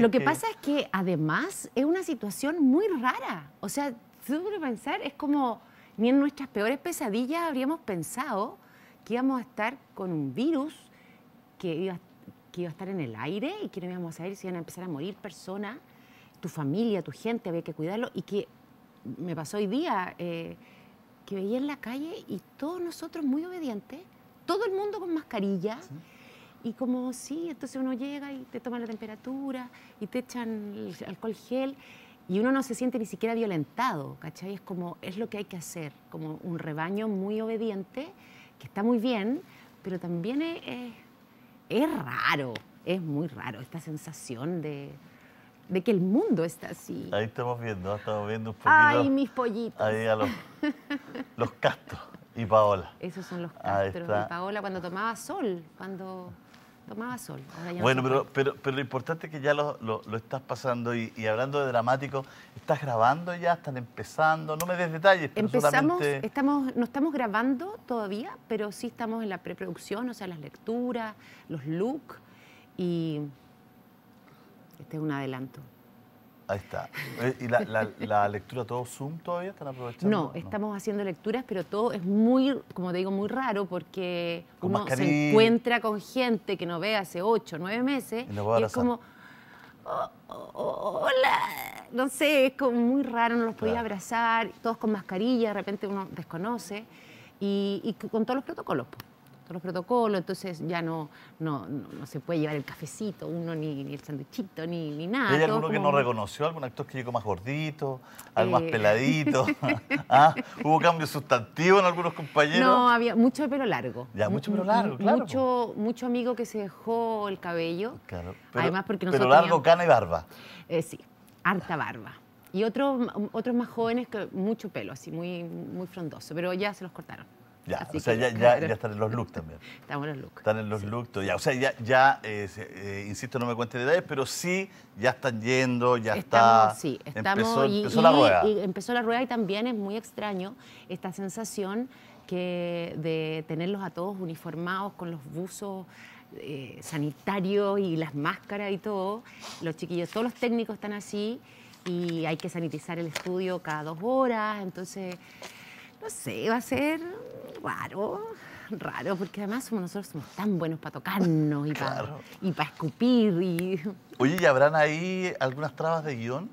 Lo que, pasa es que además es una situación muy rara. O sea, que pensar, es como ni en nuestras peores pesadillas habríamos pensado que íbamos a estar con un virus que iba, que iba a estar en el aire y que no íbamos a saber si iban a empezar a morir personas, tu familia, tu gente, había que cuidarlo y que me pasó hoy día eh, que veía en la calle y todos nosotros muy obedientes, todo el mundo con mascarilla. Y como, sí, entonces uno llega y te toman la temperatura y te echan alcohol gel y uno no se siente ni siquiera violentado, ¿cachai? Es como, es lo que hay que hacer, como un rebaño muy obediente, que está muy bien, pero también es, raro, es muy raro esta sensación de, que el mundo está así. Ahí estamos viendo, estamos viendo un poquito. Ay, mis pollitos. Ahí a los, los castos y Paola. Esos son los castros y Paola cuando tomaba sol, cuando tomaba sol. bueno, pero, pero, lo importante es que ya lo, lo, estás pasando y, hablando de dramático, ¿estás grabando ya? ¿Están empezando? No me des detalles. Empezamos, estamos, no estamos grabando todavía, pero sí estamos en la preproducción, o sea, las lecturas, los looks y este es un adelanto. Ahí está. Eh, ¿Y la, lectura todo Zoom todavía están aprovechando? No, estamos haciendo lecturas, pero todo es muy, como te digo, muy raro porque uno se encuentra con gente que no ve hace ocho, nueve meses y, es como, oh, oh, oh, hola, no sé, es como muy raro, no los podía abrazar, todos con mascarilla, de repente uno desconoce y, y con todos los protocolos. Pues todos los protocolos, entonces ya no, no, no, se puede llevar el cafecito, uno ni, ni el sanduichito, ni, ni nada. ¿Hay alguno que no reconoció? ¿Algún actor que llegó más gordito? ¿Algo más eh. peladito? ¿Ah? ¿Hubo cambio sustantivo en algunos compañeros? No, había mucho pelo largo. Ya, mucho pelo largo, Mucho, mucho amigo que se dejó el cabello. Claro. Pero, Además porque largo, cana y barba. Eh, sí, harta barba. Y otros, otros más jóvenes, que mucho pelo, así, muy, muy frondoso, pero ya se los cortaron. Ya, o sea, ya, ya, están en los looks también. Estamos en los looks. Están en los looks, ya. O sea, ya, ya eh, insisto, no me cuentes detalles, pero sí, ya están yendo, ya está. Sí, Empezó, y, empezó la rueda. Y empezó la rueda y también es muy extraño esta sensación que de tenerlos a todos uniformados con los buzos. Eh, sanitarios y las máscaras y todo, los chiquillos, todos los técnicos están así y hay que sanitizar el estudio cada dos horas, entonces, no sé, va a ser raro, raro, porque además somos, nosotros somos tan buenos para tocarnos y para, y escupir. Y... Oye, ¿y habrán ahí algunas trabas de guión?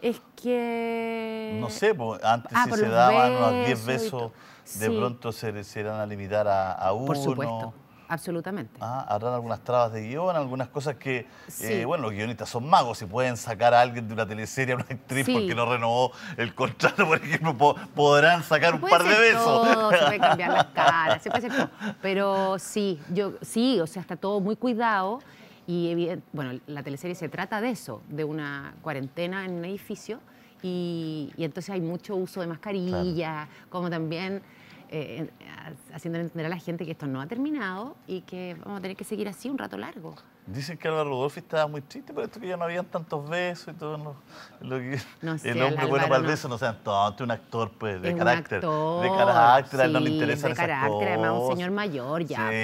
Es que... No sé, antes ah, si se daban unos 10 besos, de pronto se, se, a limitar a, a uno. Por supuesto. Absolutamente. Ah, habrán algunas trabas de guión, algunas cosas que, eh, bueno, los guionistas son magos y pueden sacar a alguien de una teleserie, a una actriz porque no renovó el contrato, por ejemplo, podrán sacar un par de besos. se puede cambiar las caras, se puede hacer Pero sí, yo, sí, o sea, está todo muy cuidado y bueno, la teleserie se trata de eso, de una cuarentena en un edificio y, entonces hay mucho uso de mascarilla, como también eh, haciéndole entender a la gente que esto no ha terminado y que vamos a tener que seguir así un rato largo. Dicen que Álvaro Rodolfo estaba muy triste por esto que ya no habían tantos besos y todo lo, que el hombre bueno para el beso no, no un actor pues de carácter. de carácter, él no le interesa De carácter, cosas. además un señor mayor ya. Sí,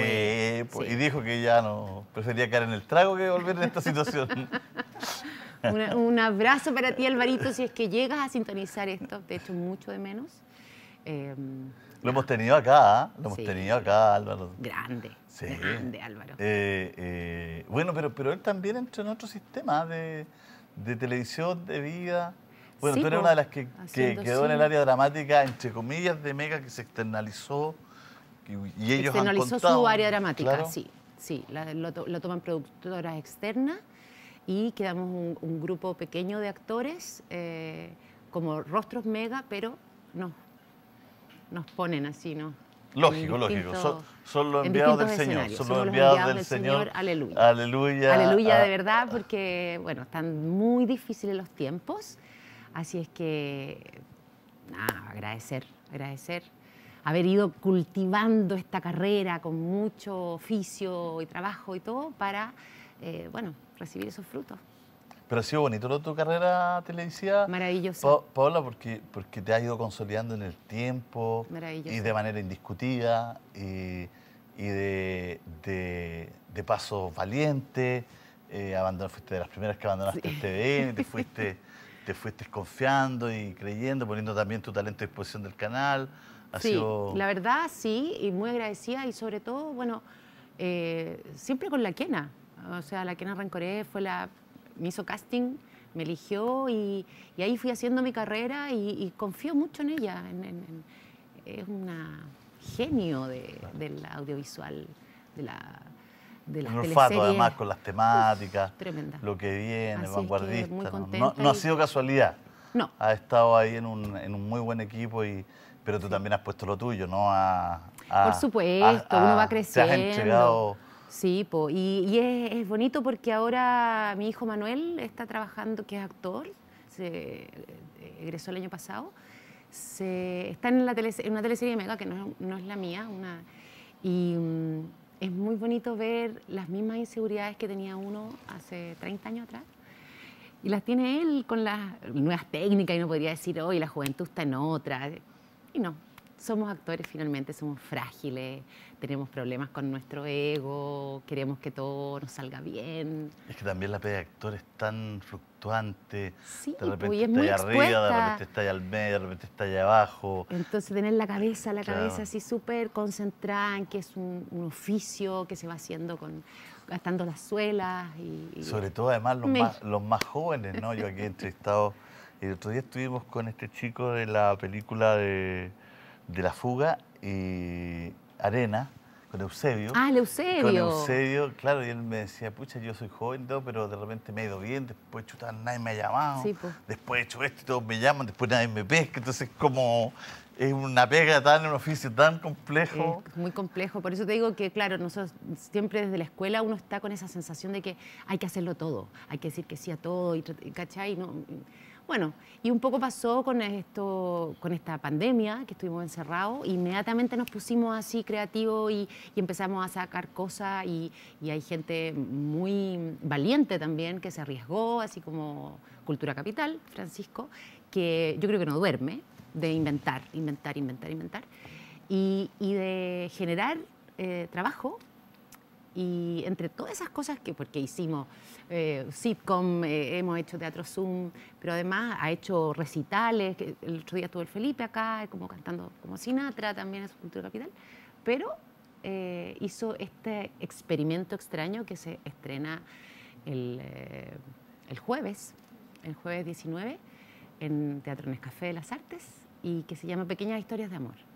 pues, pues Y dijo que ya no prefería caer en el trago que volver en esta situación. un abrazo para ti, Alvarito, si es que llegas a sintonizar esto. Te echo mucho de menos. Em, lo hemos tenido acá, ¿ah? lo hemos tenido acá, Álvaro. Grande, sí. grande, Álvaro. Eh, eh, bueno, pero, pero él también entró en otro sistema de, televisión, de vida. Bueno, tú eres una de las que, quedó en el área dramática, entre comillas, de Mega, que se externalizó y, ellos Externalizó su área dramática, sí. Sí, lo, toman productoras externas y quedamos un grupo pequeño de actores eh, como rostros Mega, pero no nos ponen así, ¿no? Lógico, lógico. Son, los enviados del Señor. Son los enviados, del Señor. Aleluya. Aleluya. Aleluya, de ah. verdad, porque, bueno, están muy difíciles los tiempos. Así es que, nada, agradecer, agradecer. Haber ido cultivando esta carrera con mucho oficio y trabajo y todo para, eh, bueno, recibir esos frutos. Pero ha sido bonito tu carrera televisiva. Maravilloso. Paola, porque, porque te ha ido consolidando en el tiempo. Maravilloso. Y de manera indiscutida. Y, de, de, paso valiente. Eh, fuiste de las primeras que abandonaste el TVN, te fuiste, te fuiste confiando y creyendo, poniendo también tu talento a exposición del canal. Ha sí, la verdad sí, y muy agradecida y sobre todo, bueno, eh, siempre con la Quena. O sea, la Quena Rancoré fue la me hizo casting, me eligió y, ahí fui haciendo mi carrera y, confío mucho en ella. es una genio de, del audiovisual, de la de un olfato además con las temáticas, lo que viene, vanguardista. no, ha sido casualidad. No. Ha estado ahí en un, en un muy buen equipo, y, pero tú también has puesto lo tuyo, ¿no? Por supuesto, uno va creciendo. Te has entregado Sí, y, es, bonito porque ahora mi hijo Manuel está trabajando, que es actor, se eh, egresó el año pasado, está en, en una teleserie mega que no, es la mía, y mm, es muy bonito ver las mismas inseguridades que tenía uno hace 30 años atrás. Y las tiene él con las nuevas técnicas y no podría decir, hoy la juventud está en otra. Y no, somos actores finalmente, somos frágiles, tenemos problemas con nuestro ego, queremos que todo nos salga bien. Es que también la pega de actor es tan fluctuante. Sí, de repente pues, está muy arriba, de repente está allá al medio, de repente está allá abajo. Entonces tener la cabeza, la cabeza así súper concentrada en que es un, oficio que se va haciendo con gastando las suelas y, sobre todo además los, más, los más jóvenes, ¿no? Yo aquí he entrevistado el otro día estuvimos con este chico de la película de de la fuga y eh, Arena con Eusebio. Ah, el Eusebio. Con Eusebio, claro, y él me decía, pucha, yo soy joven, todo, pero de repente me he ido bien, después chuta, nadie me ha llamado, después he hecho esto y todos me llaman, después nadie me pesca, entonces como es una pega tan, un oficio tan complejo. muy complejo, por eso te digo que, claro, nosotros siempre desde la escuela uno está con esa sensación de que hay que hacerlo todo, hay que decir que sí a todo, y, ¿cachai? No, bueno, y un poco pasó con, esto, con esta pandemia que estuvimos encerrados. E inmediatamente nos pusimos así creativos y, empezamos a sacar cosas y, hay gente muy valiente también que se arriesgó, así como Cultura Capital, Francisco, que yo creo que no duerme de inventar, inventar, inventar, inventar y, de generar eh, trabajo y entre todas esas cosas que, porque hicimos eh, sitcom, eh, hemos hecho teatro Zoom, pero además ha hecho recitales, el otro día estuvo el Felipe acá, como cantando como Sinatra también en su cultura capital, pero eh, hizo este experimento extraño que se estrena el, el jueves, el jueves 19, en Teatro Nescafé de las Artes, y que se llama Pequeñas Historias de Amor.